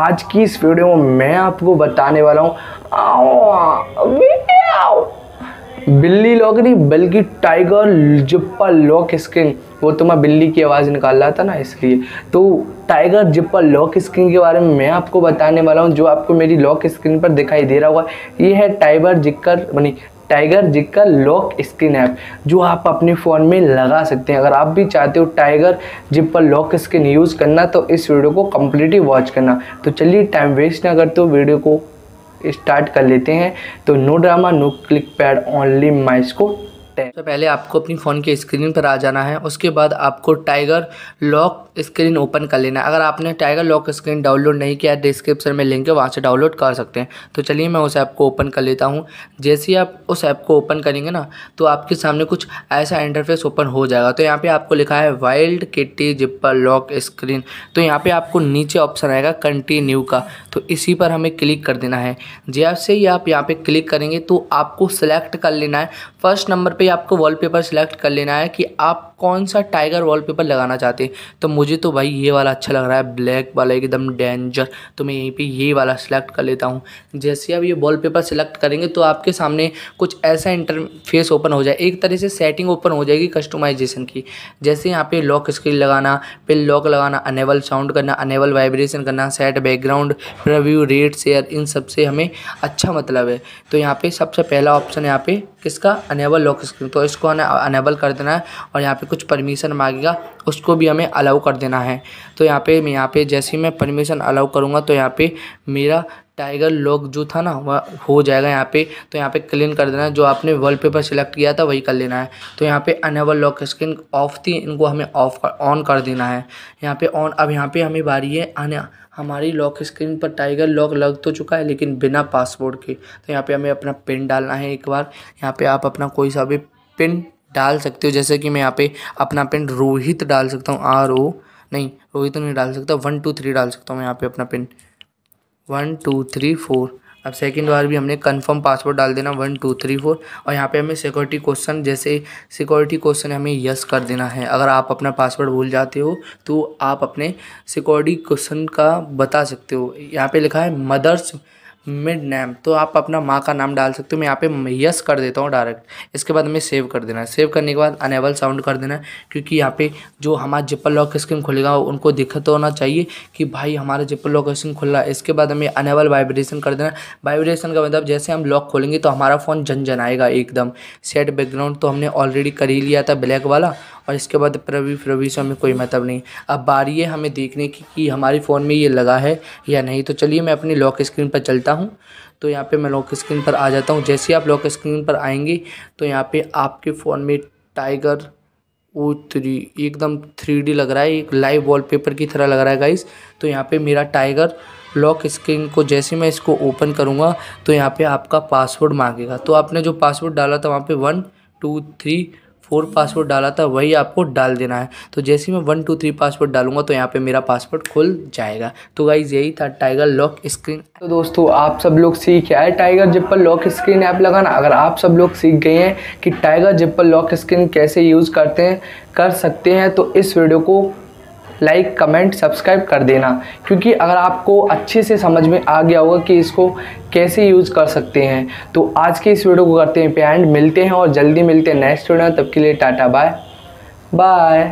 आज की इस वीडियो में मैं आपको बताने वाला हूँ बिल्ली लॉक नहीं बल्कि टाइगर जिप्पा लॉक स्किन वो तो मैं बिल्ली की आवाज़ निकाल रहा था ना इसलिए तो टाइगर जिप्पा लॉक स्क्रीन के बारे में मैं आपको बताने वाला हूँ जो आपको मेरी लॉक स्क्रीन पर दिखाई दे रहा होगा ये है टाइगर जिक्कर मानी टाइगर जिक का लॉक स्क्रीन ऐप जो आप अपने फ़ोन में लगा सकते हैं अगर आप भी चाहते हो टाइगर जिप पर लॉक स्क्रीन यूज़ करना तो इस वीडियो को कम्प्लीटली वॉच करना तो चलिए टाइम वेस्ट ना करते हो वीडियो को स्टार्ट कर लेते हैं तो no drama no click pad only mice को सकते हैं तो पहले आपको अपनी फ़ोन की स्क्रीन पर आ जाना है उसके बाद आपको टाइगर लॉक स्क्रीन ओपन कर लेना है अगर आपने टाइगर लॉक स्क्रीन डाउनलोड नहीं किया है डिस्क्रिप्शन में लिंक है वहाँ से डाउनलोड कर सकते हैं तो चलिए मैं उस ऐप को ओपन कर लेता हूँ जैसे ही आप उस ऐप को ओपन करेंगे ना तो आपके सामने कुछ ऐसा इंटरफेस ओपन हो जाएगा तो यहाँ पर आपको लिखा है wild kitty zipper lock screen तो यहाँ पर आपको नीचे ऑप्शन आएगा कंटिन्यू का तो इसी पर हमें क्लिक कर देना है जैसे ही आप यहाँ पर क्लिक करेंगे तो आपको सेलेक्ट कर लेना है फर्स्ट नंबर पर पे आपको वॉलपेपर सेलेक्ट कर लेना है कि आप कौन सा टाइगर वॉलपेपर लगाना चाहते हैं तो मुझे तो भाई ये वाला अच्छा लग रहा है ब्लैक वाला एकदम डेंजर तो मैं यहीं पे ये वाला सिलेक्ट कर लेता हूँ जैसे आप ये वॉलपेपर सिलेक्ट करेंगे तो आपके सामने कुछ ऐसा इंटरफेस ओपन हो जाए एक तरह से सेटिंग ओपन हो जाएगी कस्टमाइजेशन की जैसे यहाँ पे लॉक स्क्रीन लगाना पिन लॉक लगाना अनेबल साउंड करना अनेबल वाइब्रेशन करना set background review rate share इन सबसे हमें अच्छा मतलब है तो यहाँ पे सबसे पहला ऑप्शन यहाँ पे किसका अनेबल लॉक स्क्रीन तो इसको अनेबल कर देना है और यहाँ पे कुछ परमिशन मांगेगा उसको भी हमें अलाउ कर देना है तो यहाँ पे यहाँ पे जैसे ही मैं परमिशन अलाउ करूँगा तो यहाँ पे मेरा टाइगर लॉक जो था ना वह हो जाएगा यहाँ पे तो यहाँ पे क्लीन कर देना है जो आपने वॉलपेपर सेलेक्ट किया था वही कर लेना है तो यहाँ पे अनेबल लॉक स्क्रीन ऑफ थी इनको हमें ऑफ ऑन कर देना है यहाँ पे ऑन अब यहाँ पे हमें बारी है आने हमारी लॉक स्क्रीन पर टाइगर लॉक लग तो चुका है लेकिन बिना पासवर्ड के तो यहाँ पर हमें अपना पिन डालना है एक बार यहाँ पर आप अपना कोई सा भी पिन डाल सकते हो जैसे कि मैं यहाँ पे अपना पेन रोहित डाल सकता हूँ आर ओ नहीं रोहित नहीं डाल सकता वन टू थ्री डाल सकता हूँ मैं यहाँ पे अपना pin one two three four अब सेकंड बार भी हमने कंफर्म पासवर्ड डाल देना वन टू थ्री फोर और यहाँ पे हमें सिक्योरिटी क्वेश्चन जैसे सिक्योरिटी क्वेश्चन हमें यस कर देना है अगर आप अपना पासवर्ड भूल जाते हो तो आप अपने सिक्योरिटी क्वेश्चन का बता सकते हो यहाँ पे लिखा है मदर्स मिड नेम तो आप अपना माँ का नाम डाल सकते हो मैं यहाँ पे यस कर देता हूँ डायरेक्ट इसके बाद हमें सेव कर देना है सेव करने के बाद अनेबल साउंड कर देना है क्योंकि यहाँ पे जो हमारा जिपल लॉक स्क्रीन खुलेगा उनको दिक्कत होना चाहिए कि भाई हमारा जिपल लॉक स्क्रीन खुल रहा है इसके बाद हमें अनेबल वाइब्रेशन कर देना है वाइब्रेशन का मतलब जैसे हम लॉक खोलेंगे तो हमारा फ़ोन जन आएगा एकदम सेट बैकग्राउंड तो हमने ऑलरेडी कर ही लिया था ब्लैक वाला और इसके बाद प्रवी प्रवी से हमें कोई मतलब नहीं अब बारी है हमें देखने की कि हमारे फ़ोन में ये लगा है या नहीं तो चलिए मैं अपनी लॉक स्क्रीन पर चलता हूँ तो यहाँ पे मैं लॉक स्क्रीन पर आ जाता हूँ जैसे ही आप लॉक स्क्रीन पर आएंगे तो यहाँ पे आपके फ़ोन में टाइगर ओ थ्री एकदम थ्री लग रहा है एक लाइव वॉलपेपर की तरह लग रहा है गाइस तो यहाँ पे मेरा टाइगर लॉक स्क्रीन को जैसे मैं इसको ओपन करूँगा तो यहाँ पे आपका पासवर्ड मांगेगा तो आपने जो पासवर्ड डाला था वहाँ पे one two three four password डाला था वही आपको डाल देना है तो जैसे मैं वन टू थ्री पासवर्ड डालूंगा तो यहाँ पे मेरा पासवर्ड खुल जाएगा तो गाइज यही था टाइगर लॉक स्क्रीन तो दोस्तों आप सब लोग सीख आए tiger zipper lock screen app लगाना अगर आप सब लोग सीख गए हैं कि टाइगर जिप्पल लॉक स्क्रीन कैसे यूज़ करते हैं कर सकते हैं तो इस वीडियो को लाइक कमेंट सब्सक्राइब कर देना क्योंकि अगर आपको अच्छे से समझ में आ गया होगा कि इसको कैसे यूज़ कर सकते हैं तो आज के इस वीडियो को करते हैं पे एंड मिलते हैं और जल्दी मिलते हैं नेक्स्ट वीडियो तब के लिए टाटा बाय बाय